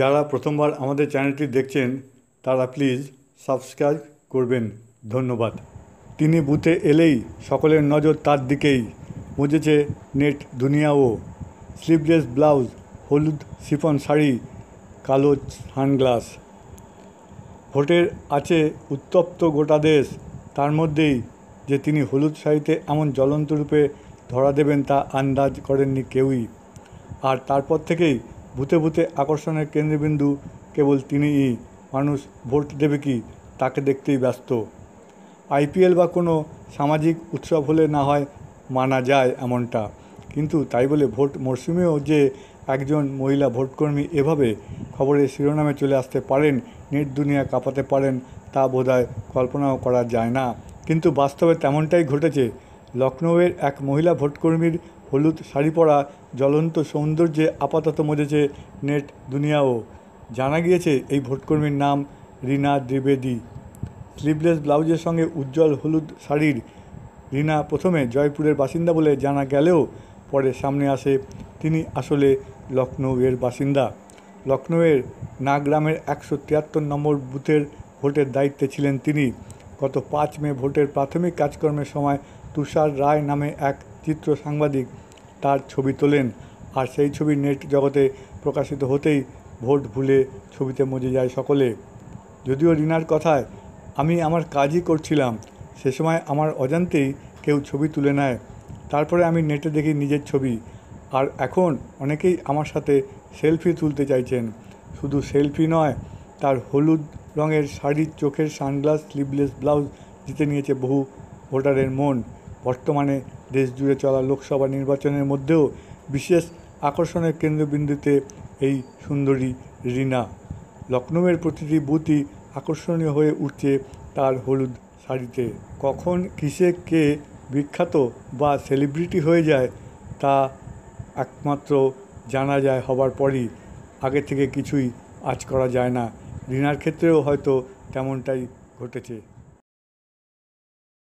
যারা প্রথমবার আমাদের চ্যানেলটি দেখছেন তারা প্লিজ সাবস্ক্রাইব করবেন ধন্যবাদ তিনি বুথে এলেই সকলের নজর তার দিকেই বুঝেছে নেট দুনিয়াও স্লিভলেস ব্লাউজ হলুদ শিফন শাড়ি কালো সানগ্লাস ভোটের আছে উত্তপ্ত গোটা দেশ তার মধ্যেই যে তিনি হলুদ শাড়িতে এমন জ্বলন্ত রূপে ধরা দেবেন তা আন্দাজ করেননি কেউই আর তারপর থেকেই ভূতে ভূতে আকর্ষণের কেন্দ্রবিন্দু কেবল তিনিই মানুষ ভোট দেবে কি তাকে দেখতেই ব্যস্ত আইপিএল বা কোনো সামাজিক উৎসব হলে না হয় মানা যায় এমনটা কিন্তু তাই বলে ভোট মরশুমেও যে একজন মহিলা ভোটকর্মী এভাবে খবরের শিরোনামে চলে আসতে পারেন নেট দুনিয়া কাঁপাতে পারেন তা বোধহয় কল্পনাও করা যায় না কিন্তু বাস্তবে তেমনটাই ঘটেছে লখনৌয়ের এক মহিলা ভোটকর্মীর হলুদ শাড়ি পরা জ্বলন্ত সৌন্দর্যে আপাতত মজেছে নেট দুনিয়াও জানা গিয়েছে এই ভোটকর্মীর নাম রিনা দ্বিবেদী স্লিভলেস ব্লাউজের সঙ্গে উজ্জ্বল হলুদ শাড়ির রিনা প্রথমে জয়পুরের বাসিন্দা বলে জানা গেলেও পরে সামনে আসে তিনি আসলে লখনউয়ের বাসিন্দা লখনৌয়ের নাগ্রামের একশো তিয়াত্তর নম্বর বুথের ভোটের দায়িত্বে ছিলেন তিনি গত পাঁচ মে ভোটের প্রাথমিক কাজকর্মের সময় তুষার রায় নামে এক চিত্র সাংবাদিক তার ছবি তোলেন আর সেই ছবি নেট জগতে প্রকাশিত হতেই ভোট ভুলে ছবিতে মজে যায় সকলে যদিও রিনার কথায় আমি আমার কাজই করছিলাম সে সময় আমার অজান্তেই কেউ ছবি তুলে নেয় তারপরে আমি নেটে দেখি নিজের ছবি আর এখন অনেকেই আমার সাথে সেলফি তুলতে চাইছেন শুধু সেলফি নয় তার হলুদ রঙের শাড়ির চোখের সানগ্লাস স্লিভলেস ব্লাউজ জিতে নিয়েছে বহু ভোটারের মন বর্তমানে দেশ জুড়ে চলা লোকসভা নির্বাচনের মধ্যেও বিশেষ আকর্ষণের কেন্দ্রবিন্দুতে এই সুন্দরী রিনা লখনৌয়ের প্রতিটি বুথই আকর্ষণীয় হয়ে উঠছে তার হলুদ শাড়িতে কখন কিসে কে বিখ্যাত বা সেলিব্রিটি হয়ে যায় তা একমাত্র জানা যায় হবার পরই আগে থেকে কিছুই আজ করা যায় না রিনার ক্ষেত্রেও হয়তো তেমনটাই ঘটেছে